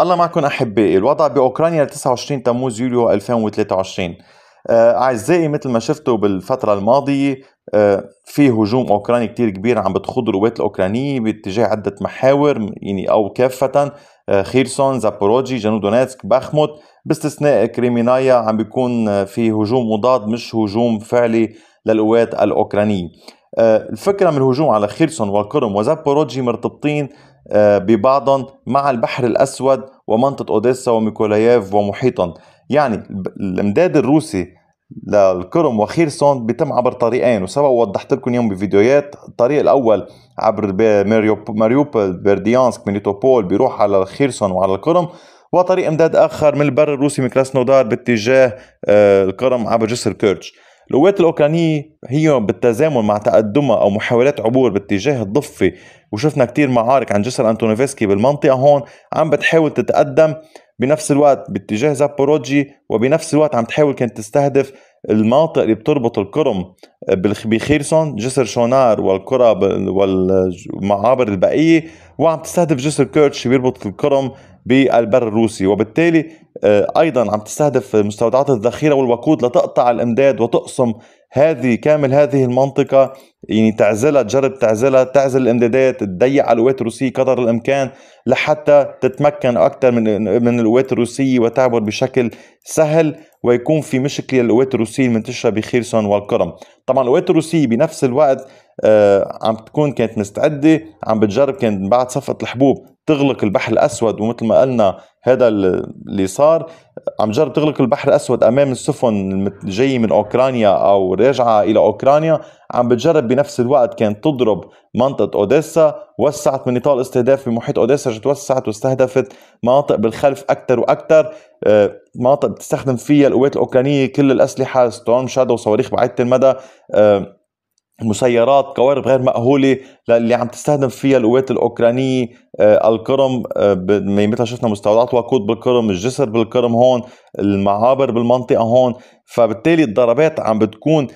الله معكم احبائي الوضع باوكرانيا 29 تموز يوليو 2023 آه، اعزائي مثل ما شفتوا بالفتره الماضيه آه، في هجوم اوكراني كتير كبير عم بتخوض القوات الاوكرانيه باتجاه عده محاور يعني او كافه آه، خيرسون زابوروجي جنوب دونيتسك باخموت باستثناء كريمينايا عم بيكون في هجوم مضاد مش هجوم فعلي للقوات الاوكرانيه الفكره من الهجوم على خيرسون والقرم وزابوروجي مرتبطين آه، ببعضهم مع البحر الأسود ومنطقة أوديسا وميكولايف ومحيطا يعني الامداد الروسي للكرم وخيرسون بيتم عبر طريقين وسبق وضحت لكم يوم بفيديوهات الطريق الاول عبر ماريوبل بيرديانسك ميليتوبول بيروح على خيرسون وعلى القرم وطريق امداد اخر من البر الروسي من كراسنودار باتجاه آه، القرم عبر جسر كيرتش القوات الأوكرانية هي بالتزامن مع تقدمها أو محاولات عبور باتجاه الضفة وشفنا كتير معارك عن جسر أنتونيفسكي بالمنطقة هون عم بتحاول تتقدم بنفس الوقت باتجاه زابوروجي وبنفس الوقت عم تحاول كانت تستهدف المناطق اللي بتربط الكرم بخيرسون جسر شونار والقرى والمعابر البقية وعم تستهدف جسر كيرتش بيربط الكرم بالبر الروسي وبالتالي آه، ايضا عم تستهدف مستودعات الذخيره والوقود لتقطع الامداد وتقسم هذه كامل هذه المنطقه يعني تعزلها تجرب تعزلها تعزل الامدادات تضيق على القوات الروسيه قدر الامكان لحتى تتمكن اكثر من من القوات الروسيه وتعبر بشكل سهل ويكون في مشكله للقوات الروسيه المنتشره بخيرسون والقرم، طبعا القوات الروسيه بنفس الوقت آه عم تكون كانت مستعده عم بتجرب كانت بعد صفقه الحبوب تغلق البحر الاسود ومثل ما قلنا هذا اللي صار عم جرب تغلق البحر الاسود امام السفن جايه من اوكرانيا او راجعه الى اوكرانيا عم بتجرب بنفس الوقت كانت تضرب منطقة أوديسا وسعت من نطاق الاستهداف في محيط أوديسا توسعت واستهدفت مناطق بالخلف أكثر وأكثر آه، مناطق بتستخدم فيها القوات الأوكرانية كل الأسلحة ستورم شادو وصواريخ بعيدة المدى آه، مسيرات قوارب غير مأهولة اللي عم تستهدف فيها القوات الأوكرانية آه، القرم مثل شفنا مستودعات وقود بالقرم الجسر بالقرم هون المعابر بالمنطقة هون فبالتالي الضربات عم بتكون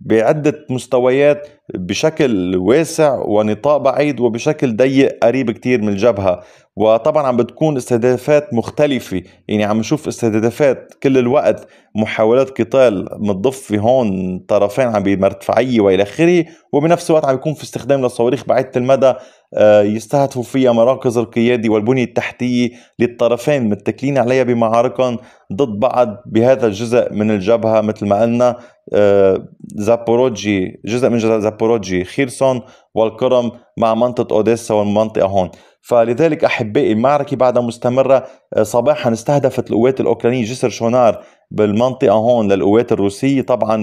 بعدة مستويات بشكل واسع ونطاق بعيد وبشكل ضيق قريب كتير من الجبهة وطبعا عم بتكون استهدافات مختلفة يعني عم نشوف استهدافات كل الوقت محاولات قتال في هون طرفين عم بمرتفعية وإلى آخره وبنفس الوقت عم بيكون في استخدام للصواريخ بعيدة المدى آه، يستهدفوا فيها مراكز القيادة والبنية التحتية للطرفين متكلين عليها بمعاركهم ضد بعض بهذا الجزء من الجبهة مثل ما قلنا آه، زابوروجي جزء من جزء زابوروجي خيرسون والقرم مع منطقة أوديسا والمنطقة هون فلذلك أحبائي المعركة بعدها مستمرة آه، صباحا استهدفت القوات الأوكرانية جسر شونار بالمنطقة هون للقوات الروسية طبعا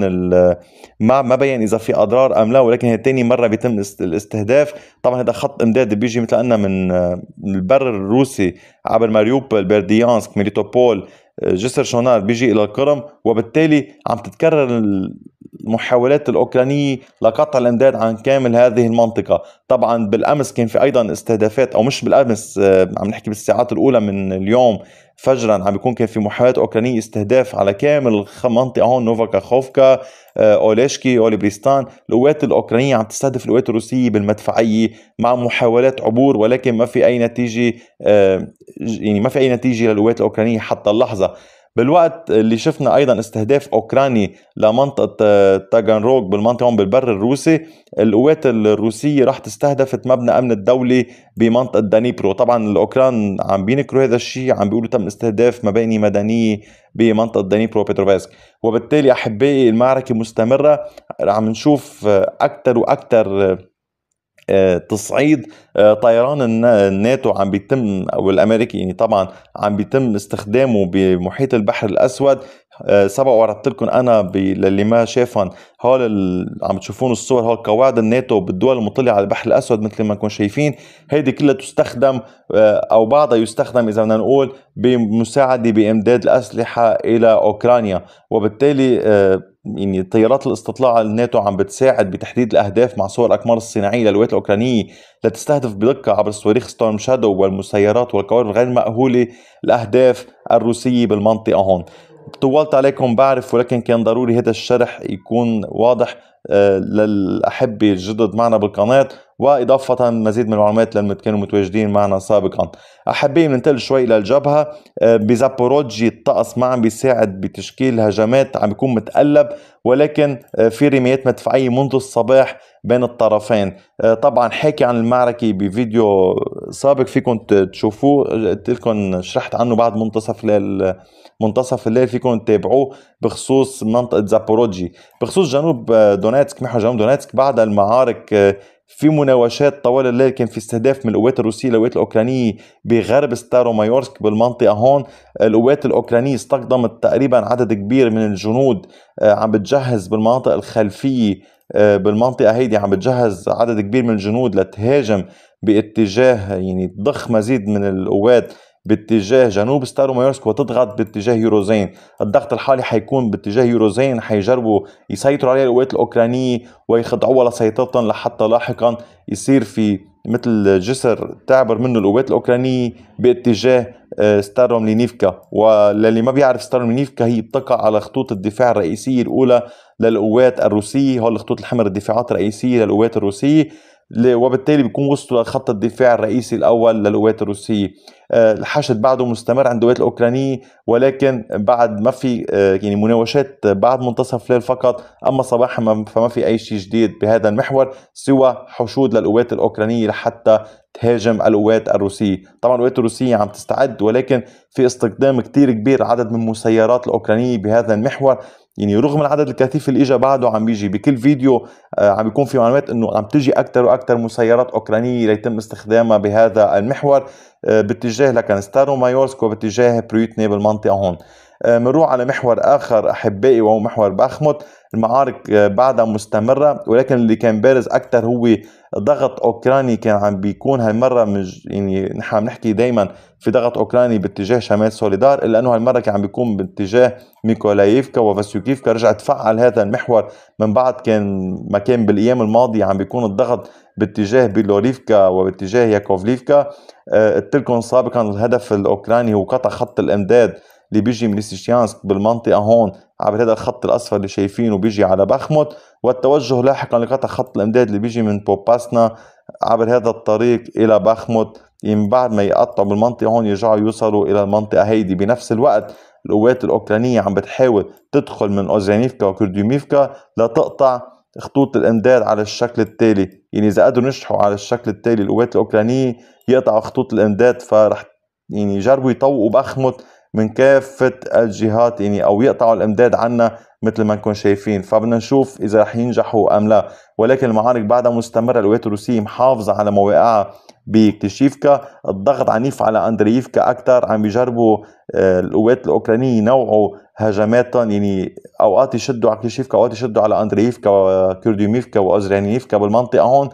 ما ما بين إذا في أضرار أم لا ولكن هي ثاني مرة بيتم الاستهداف طبعا هذا خط إمداد بيجي مثل أنه من آه، البر الروسي عبر ماريوبل بيرديانسك ميليتوبول آه، جسر شونار بيجي إلى القرم وبالتالي عم تتكرر محاولات الأوكرانية لقطع الإمداد عن كامل هذه المنطقة طبعا بالأمس كان في أيضا استهدافات أو مش بالأمس آه، عم نحكي بالساعات الأولى من اليوم فجرا عم بيكون كان في محاولات أوكرانية استهداف على كامل المنطقة هون نوفاكا خوفكا آه، أوليشكي أوليبريستان القوات الأوكرانية عم تستهدف القوات الروسية بالمدفعية مع محاولات عبور ولكن ما في أي نتيجة آه، يعني ما في أي نتيجة للقوات الأوكرانية حتى اللحظة بالوقت اللي شفنا ايضا استهداف اوكراني لمنطقه آه، تاغانروغ بالمنطقه بالبر الروسي القوات الروسيه راح استهدفت مبنى امن الدولي بمنطقه دانيبرو طبعا الاوكران عم بينكروا هذا الشيء عم بيقولوا تم استهداف مباني مدنيه بمنطقه دانيبرو بيتروفسك وبالتالي احبائي المعركه مستمره عم نشوف آه، اكثر واكثر آه، آه، تصعيد آه، طيران الناتو عم بيتم او الامريكي يعني طبعا عم بيتم استخدامه بمحيط البحر الاسود آه، سبق وردت لكم انا للي ما شافهم هول عم تشوفون الصور هول قواعد الناتو بالدول المطلة على البحر الاسود مثل ما كنتم شايفين هيدي كلها تستخدم او بعضها يستخدم اذا بدنا نقول بمساعده بامداد الاسلحه الى اوكرانيا وبالتالي يعني طيارات الاستطلاع الناتو عم بتساعد بتحديد الاهداف مع صور الاقمار الصناعيه للولايات الاوكرانيه لتستهدف بدقه عبر صواريخ ستورم شادو والمسيرات والقوارب الغير مأهوله الاهداف الروسيه بالمنطقه هون طولت عليكم بعرف ولكن كان ضروري هذا الشرح يكون واضح آه، للأحبة الجدد معنا بالقناة وإضافة مزيد من المعلومات لما كانوا متواجدين معنا سابقا أحبين ننتقل شوي للجبهة آه، بزابوروجي الطقس ما عم بيساعد بتشكيل هجمات عم بيكون متقلب ولكن آه، في رميات مدفعية منذ الصباح بين الطرفين آه، طبعا حكي عن المعركة بفيديو سابق فيكم تشوفوه قلت لكم شرحت عنه بعد منتصف الليل منتصف الليل فيكم تتابعوه بخصوص منطقة زابوروجي بخصوص جنوب دونيتسك محور جنوب دونيتسك بعد المعارك في مناوشات طوال الليل كان في استهداف من القوات الروسيه للقوات الاوكرانيه بغرب ستارو مايورسك بالمنطقه هون القوات الاوكرانيه استقدمت تقريبا عدد كبير من الجنود آه، عم بتجهز بالمناطق الخلفيه آه، بالمنطقه هيدي عم بتجهز عدد كبير من الجنود لتهاجم باتجاه يعني ضخ مزيد من القوات باتجاه جنوب ستارو مايورسك وتضغط باتجاه يوروزين الضغط الحالي حيكون باتجاه يوروزين حيجربوا يسيطروا عليه القوات الاوكرانيه ويخضعوها لسيطرتهم لحتى لاحقا يصير في مثل جسر تعبر منه القوات الاوكرانيه باتجاه آه، ستاروم لينيفكا وللي ما بيعرف ستاروم لينيفكا هي بتقع على خطوط الدفاع الرئيسيه الاولى للقوات الروسيه هول الخطوط الحمر الدفاعات الرئيسيه للقوات الروسيه وبالتالي بيكون وصلوا لخط الدفاع الرئيسي الاول للقوات الروسيه آه، الحشد بعده مستمر عند القوات الاوكرانيه ولكن بعد ما في آه، يعني مناوشات بعد منتصف الليل فقط اما صباحا فما في اي شيء جديد بهذا المحور سوى حشود للقوات الاوكرانيه لحتى تهاجم القوات الروسيه، طبعا القوات الروسيه عم تستعد ولكن في استخدام كثير كبير عدد من المسيرات الاوكرانيه بهذا المحور يعني رغم العدد الكثيف اللي اجى بعده عم بيجي بكل فيديو آه، عم بيكون في معلومات انه عم تجي اكثر واكثر مسيرات اوكرانيه ليتم استخدامها بهذا المحور آه، باتجاه ستارو ومايورسك وباتجاه بريوتني بالمنطقه هون بنروح آه، على محور اخر احبائي وهو محور باخموت المعارك آه، بعدها مستمره ولكن اللي كان بارز اكثر هو ضغط اوكراني كان عم بيكون هالمره مج يعني نحن عم نحكي دائما في ضغط اوكراني باتجاه شمال سوليدار الا انه هالمره كان عم بيكون باتجاه ميكولايفكا وفاسيوكيفكا رجع تفعل هذا المحور من بعد كان ما كان بالايام الماضيه عم بيكون الضغط باتجاه بيلوريفكا وباتجاه ياكوفليفكا قلت آه، لكم سابقا الهدف الاوكراني هو قطع خط الامداد اللي بيجي من سيشيانسك بالمنطقه هون عبر هذا الخط الاصفر اللي شايفينه بيجي على بخمت والتوجه لاحقا لقطع خط الامداد اللي بيجي من بوباسنا عبر هذا الطريق الى بخمت من بعد ما يقطعوا بالمنطقه هون يرجعوا يوصلوا الى المنطقه هيدي بنفس الوقت القوات الاوكرانيه عم بتحاول تدخل من اوزينيفكا وكرديوميفكا لتقطع خطوط الامداد على الشكل التالي يعني اذا قدروا ينجحوا على الشكل التالي القوات الاوكرانيه يقطعوا خطوط الامداد فرح يعني يجربوا يطوقوا بخمت من كافة الجهات يعني أو يقطعوا الإمداد عنا مثل ما نكون شايفين فبدنا نشوف إذا رح ينجحوا أم لا ولكن المعارك بعدها مستمرة الولايات الروسية محافظة على مواقعها بكتشيفكا الضغط عنيف على أندرييفكا أكثر عم بيجربوا آه، القوات الأوكرانية ينوعوا هجماتهم يعني أوقات يشدوا على كتشيفكا أوقات يشدوا على أندرييفكا وكرديوميفكا وأزرانيفكا بالمنطقة هون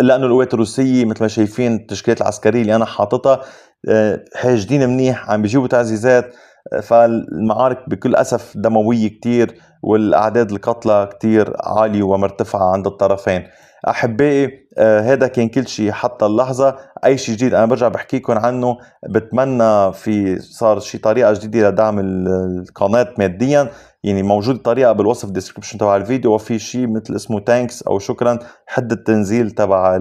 لانه القوات الروسيه مثل ما شايفين التشكيلات العسكريه اللي انا حاططها آه، حاجدين منيح عم بيجيبوا تعزيزات آه، فالمعارك بكل أسف دموية كتير والأعداد القتلى كتير عالية ومرتفعة عند الطرفين أحبائي آه، هذا كان كل شيء حتى اللحظة أي شيء جديد أنا برجع بحكيكم عنه بتمنى في صار شيء طريقة جديدة لدعم القناة ماديا يعني موجود طريقة بالوصف ديسكربشن تبع الفيديو وفي شيء مثل اسمه تانكس أو شكرا حد التنزيل تبع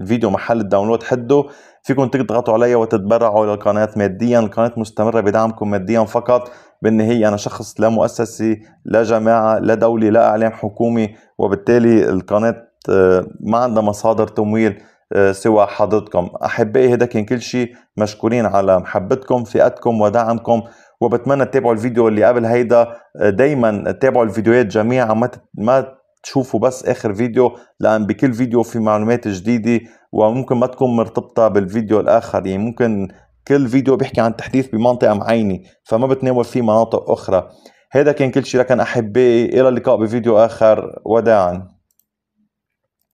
الفيديو محل الداونلود حده فيكم تضغطوا عليا وتتبرعوا للقناة ماديا القناة مستمرة بدعمكم ماديا فقط بان هي انا شخص لا مؤسسي لا جماعة لا دولي لا اعلام حكومي وبالتالي القناة آه، ما عندها مصادر تمويل آه، سوى حضرتكم احبائي هذا كان كل شيء مشكورين على محبتكم فئتكم ودعمكم وبتمنى تتابعوا الفيديو اللي قبل هيدا آه، دايما تتابعوا الفيديوهات جميعا ما ما تشوفوا بس اخر فيديو لان بكل فيديو في معلومات جديده وممكن ما تكون مرتبطه بالفيديو الاخر يعني ممكن كل فيديو بيحكي عن تحديث بمنطقه معينه فما بتناول فيه مناطق اخرى هذا كان كل شيء لكن احبائي الى اللقاء بفيديو اخر وداعا